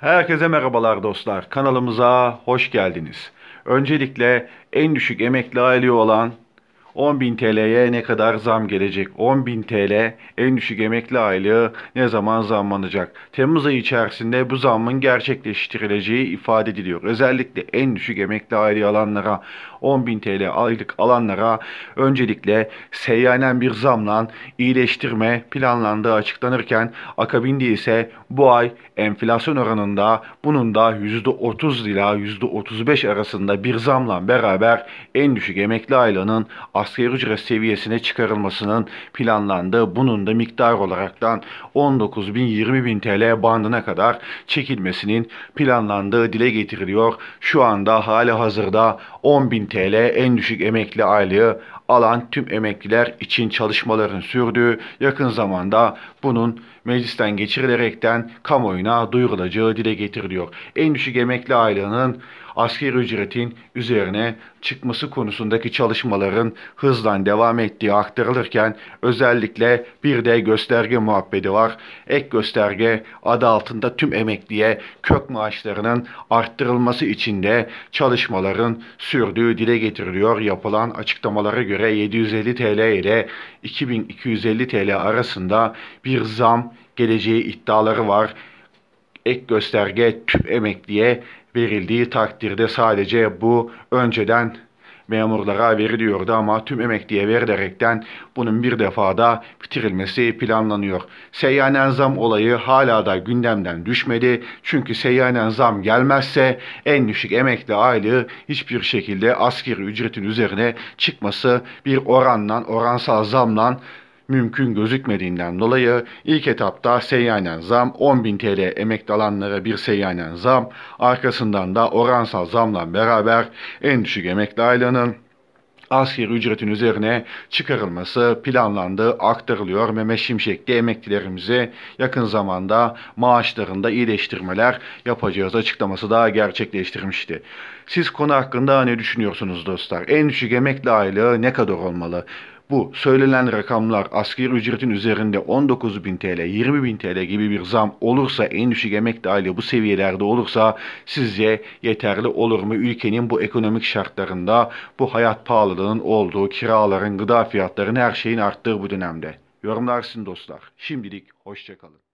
Herkese merhabalar dostlar. Kanalımıza hoş geldiniz. Öncelikle en düşük emekli aylığı olan 10.000 TL'ye ne kadar zam gelecek? 10.000 TL en düşük emekli aylığı ne zaman zamlanacak? Temmuz ayı içerisinde bu zammın gerçekleştirileceği ifade ediliyor. Özellikle en düşük emekli aylığı alanlara 10.000 TL aylık alanlara öncelikle seyyanen bir zamla iyileştirme planlandığı açıklanırken akabinde ise bu ay enflasyon oranında bunun da %30 ila %35 arasında bir zamla beraber en düşük emekli aylığının aslında asgari ücret seviyesine çıkarılmasının planlandığı bunun da miktar olaraktan 19.000-20.000 TL bandına kadar çekilmesinin planlandığı dile getiriliyor. Şu anda hali hazırda 10.000 TL en düşük emekli aylığı alan tüm emekliler için çalışmaların sürdüğü yakın zamanda bunun meclisten geçirilerekten kamuoyuna duyurulacağı dile getiriliyor. En düşük emekli aylığının asgari ücretin üzerine çıkması konusundaki çalışmaların hızla devam ettiği aktarılırken özellikle bir de gösterge muhabbeti var. Ek gösterge adı altında tüm emekliye kök maaşlarının arttırılması için de çalışmaların sürdüğü dile getiriliyor. Yapılan açıklamalara göre 750 TL ile 2250 TL arasında bir zam geleceği iddiaları var ek gösterge tüp emekliye verildiği takdirde sadece bu önceden memurlara veriliyordu ama tüm emekliye verilerekten bunun bir defada bitirilmesi planlanıyor. Seyyanen zam olayı hala da gündemden düşmedi. Çünkü seyyanen zam gelmezse en düşük emekli aylığı hiçbir şekilde asgari ücretin üzerine çıkması bir oranla, oransal zamla mümkün gözükmediğinden dolayı ilk etapta seyyanen zam 10.000 TL emekli alanlara bir seyyanen zam arkasından da oransal zamla beraber en düşük emekli aylığının asgari ücretin üzerine çıkarılması planlandı, aktarılıyor. Mehmet Şimşek de emeklilerimize yakın zamanda maaşlarında iyileştirmeler yapacağız açıklaması da gerçekleştirmişti. Siz konu hakkında ne düşünüyorsunuz dostlar? En düşük emekli aylığı ne kadar olmalı? Bu söylenen rakamlar asgari ücretin üzerinde 19.000 TL, 20.000 TL gibi bir zam olursa en düşük emek aile bu seviyelerde olursa sizce yeterli olur mu? Ülkenin bu ekonomik şartlarında bu hayat pahalılığının olduğu, kiraların, gıda fiyatlarının her şeyin arttığı bu dönemde. Yorumlarsın dostlar. Şimdilik hoşçakalın.